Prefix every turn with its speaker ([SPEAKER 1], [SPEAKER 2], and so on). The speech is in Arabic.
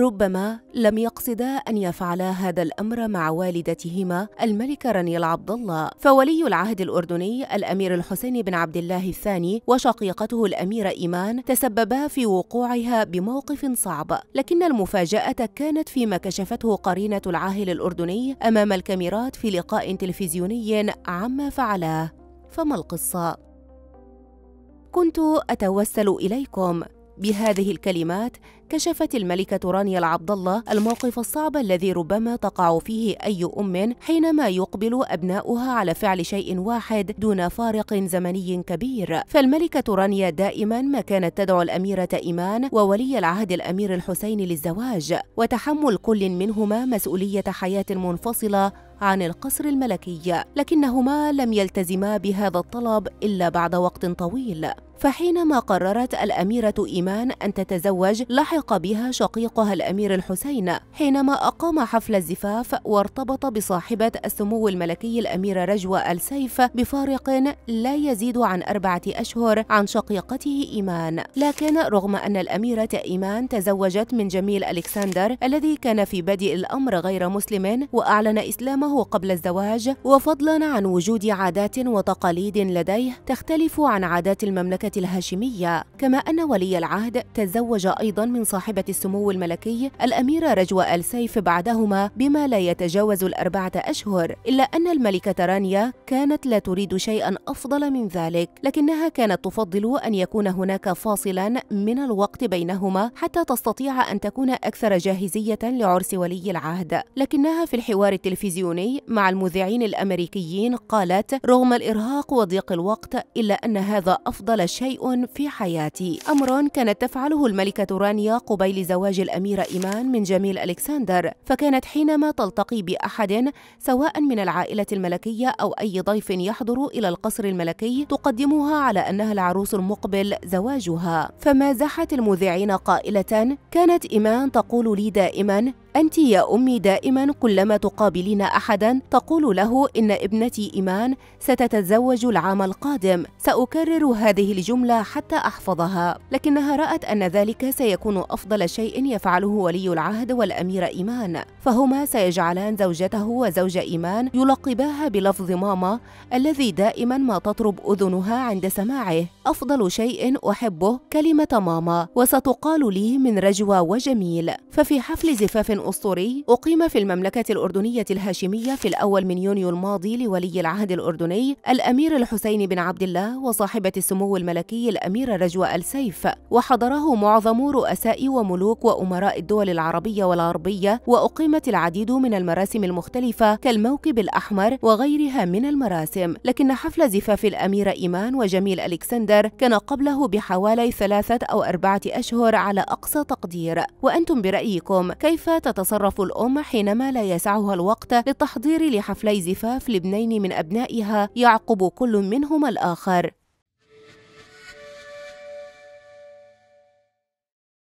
[SPEAKER 1] ربما لم يقصدا أن يفعلا هذا الأمر مع والدتهما الملكة رنيل عبد الله فولي العهد الأردني الأمير الحسين بن عبد الله الثاني وشقيقته الأميرة إيمان تسببا في وقوعها بموقف صعب لكن المفاجأة كانت فيما كشفته قرينة العاهل الأردني أمام الكاميرات في لقاء تلفزيوني عما فعلاه فما القصة؟ كنت أتوسل إليكم بهذه الكلمات كشفت الملكة رانيا العبد الله الموقف الصعب الذي ربما تقع فيه أي أم حينما يقبل أبناؤها على فعل شيء واحد دون فارق زمني كبير فالملكة رانيا دائما ما كانت تدعو الأميرة إيمان وولي العهد الأمير الحسين للزواج وتحمل كل منهما مسؤولية حياة منفصلة عن القصر الملكي لكنهما لم يلتزما بهذا الطلب إلا بعد وقت طويل فحينما قررت الأميرة إيمان أن تتزوج لحق بها شقيقها الأمير الحسين حينما أقام حفل الزفاف وارتبط بصاحبة السمو الملكي الأميرة رجوى السيف بفارق لا يزيد عن أربعة أشهر عن شقيقته إيمان لكن رغم أن الأميرة إيمان تزوجت من جميل ألكسندر الذي كان في بدء الأمر غير مسلم وأعلن إسلامه تعلمه قبل الزواج وفضلا عن وجود عادات وتقاليد لديه تختلف عن عادات المملكة الهاشمية كما أن ولي العهد تزوج أيضا من صاحبة السمو الملكي الأميرة رجوى السيف بعدهما بما لا يتجاوز الأربعة أشهر إلا أن الملكة رانيا كانت لا تريد شيئا أفضل من ذلك لكنها كانت تفضل أن يكون هناك فاصلا من الوقت بينهما حتى تستطيع أن تكون أكثر جاهزية لعرس ولي العهد لكنها في الحوار التلفزيوني تليفوني مع المذيعين الأمريكيين قالت رغم الإرهاق وضيق الوقت إلا أن هذا أفضل شيء في حياتي أمر كانت تفعله الملكة رانيا قبيل زواج الأميرة إيمان من جميل ألكسندر فكانت حينما تلتقي بأحد سواء من العائلة الملكية أو أي ضيف يحضر إلى القصر الملكي تقدمها على أنها العروس المقبل زواجها فمازحت المذيعين قائلة كانت إيمان تقول لي دائما أنت يا أمي دائما كلما تقابلين أحدا تقول له إن ابنتي إيمان ستتزوج العام القادم سأكرر هذه الجملة حتى أحفظها لكنها رأت أن ذلك سيكون أفضل شيء يفعله ولي العهد والأمير إيمان فهما سيجعلان زوجته وزوج إيمان يلقباها بلفظ ماما الذي دائما ما تطرب أذنها عند سماعه أفضل شيء أحبه كلمة ماما وستقال لي من رجوى وجميل ففي حفل زفاف أسطوري أقيم في المملكة الأردنية الهاشمية في الأول من يونيو الماضي لولي العهد الأردني الأمير الحسين بن عبد الله وصاحبة السمو الملكي الأميرة رجوى السيف وحضره معظم رؤساء وملوك وأمراء الدول العربية والغربية وأقيمت العديد من المراسم المختلفة كالموكب الأحمر وغيرها من المراسم لكن حفل زفاف الأميرة إيمان وجميل ألكسندر كان قبله بحوالي ثلاثة أو أربعة أشهر على أقصى تقدير وأنتم برأيكم كيف تتعلم تتصرف الأم حينما لا يسعها الوقت للتحضير لحفلي زفاف لابنين من أبنائها يعقب كل منهما الآخر